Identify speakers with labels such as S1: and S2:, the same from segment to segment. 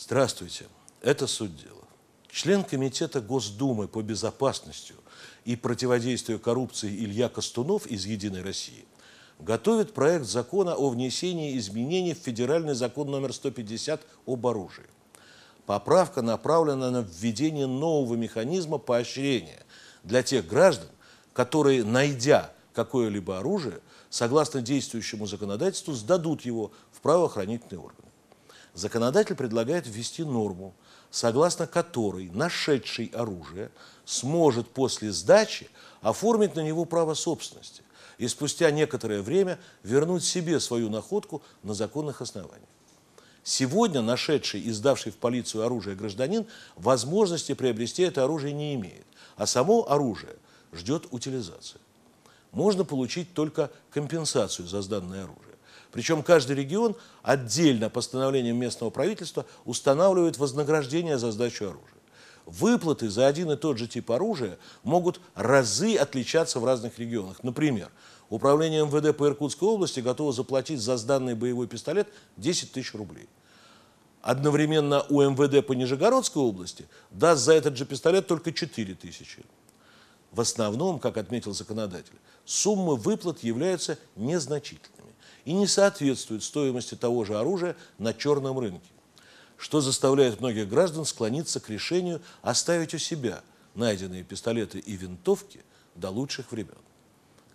S1: Здравствуйте. Это суть дела. Член Комитета Госдумы по безопасности и противодействию коррупции Илья Костунов из «Единой России» готовит проект закона о внесении изменений в федеральный закон номер 150 об оружии. Поправка направлена на введение нового механизма поощрения для тех граждан, которые, найдя какое-либо оружие, согласно действующему законодательству, сдадут его в правоохранительные органы законодатель предлагает ввести норму, согласно которой нашедший оружие сможет после сдачи оформить на него право собственности и спустя некоторое время вернуть себе свою находку на законных основаниях. Сегодня нашедший и сдавший в полицию оружие гражданин возможности приобрести это оружие не имеет, а само оружие ждет утилизации. Можно получить только компенсацию за сданное оружие. Причем каждый регион отдельно постановлением местного правительства устанавливает вознаграждение за сдачу оружия. Выплаты за один и тот же тип оружия могут разы отличаться в разных регионах. Например, управление МВД по Иркутской области готово заплатить за сданный боевой пистолет 10 тысяч рублей. Одновременно у МВД по Нижегородской области даст за этот же пистолет только 4 тысячи. В основном, как отметил законодатель, суммы выплат являются незначительными и не соответствует стоимости того же оружия на черном рынке, что заставляет многих граждан склониться к решению оставить у себя найденные пистолеты и винтовки до лучших времен.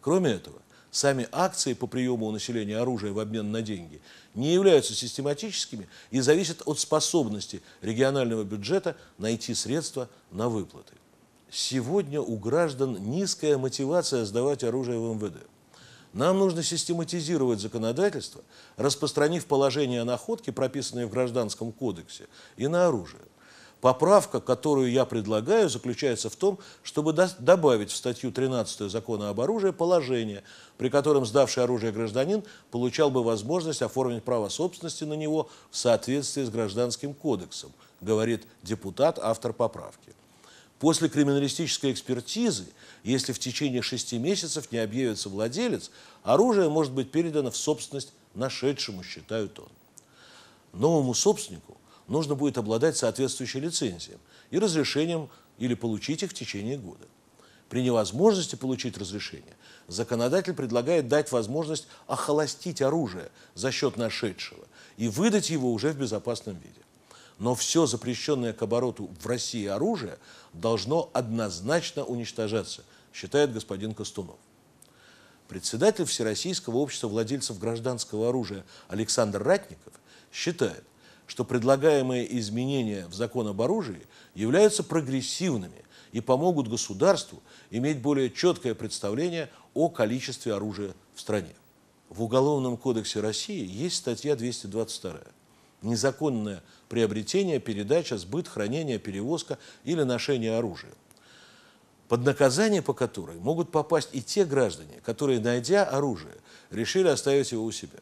S1: Кроме этого, сами акции по приему у населения оружия в обмен на деньги не являются систематическими и зависят от способности регионального бюджета найти средства на выплаты. Сегодня у граждан низкая мотивация сдавать оружие в МВД. Нам нужно систематизировать законодательство, распространив положение о находке, прописанное в Гражданском кодексе, и на оружие. Поправка, которую я предлагаю, заключается в том, чтобы добавить в статью 13 закона об оружии положение, при котором сдавший оружие гражданин получал бы возможность оформить право собственности на него в соответствии с Гражданским кодексом, говорит депутат, автор поправки. После криминалистической экспертизы, если в течение шести месяцев не объявится владелец, оружие может быть передано в собственность нашедшему, считают он. Новому собственнику нужно будет обладать соответствующей лицензией и разрешением или получить их в течение года. При невозможности получить разрешение законодатель предлагает дать возможность охолостить оружие за счет нашедшего и выдать его уже в безопасном виде но все запрещенное к обороту в России оружие должно однозначно уничтожаться, считает господин Костунов. Председатель Всероссийского общества владельцев гражданского оружия Александр Ратников считает, что предлагаемые изменения в закон об оружии являются прогрессивными и помогут государству иметь более четкое представление о количестве оружия в стране. В Уголовном кодексе России есть статья 222 незаконное приобретение, передача, сбыт, хранение, перевозка или ношение оружия, под наказание по которой могут попасть и те граждане, которые, найдя оружие, решили оставить его у себя.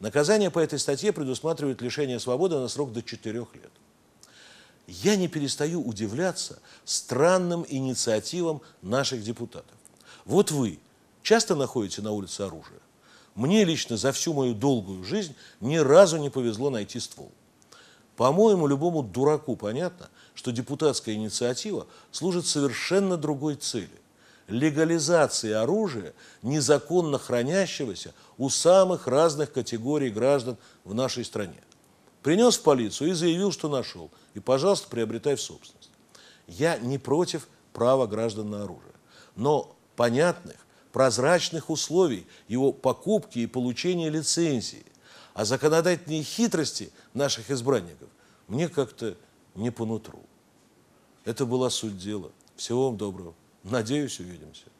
S1: Наказание по этой статье предусматривает лишение свободы на срок до 4 лет. Я не перестаю удивляться странным инициативам наших депутатов. Вот вы часто находите на улице оружие, мне лично за всю мою долгую жизнь ни разу не повезло найти ствол. По-моему, любому дураку понятно, что депутатская инициатива служит совершенно другой цели – легализации оружия, незаконно хранящегося у самых разных категорий граждан в нашей стране. Принес в полицию и заявил, что нашел, и, пожалуйста, приобретай в собственность. Я не против права граждан на оружие, но понятных, прозрачных условий его покупки и получения лицензии. А законодательные хитрости наших избранников мне как-то не по нутру. Это была суть дела. Всего вам доброго. Надеюсь, увидимся.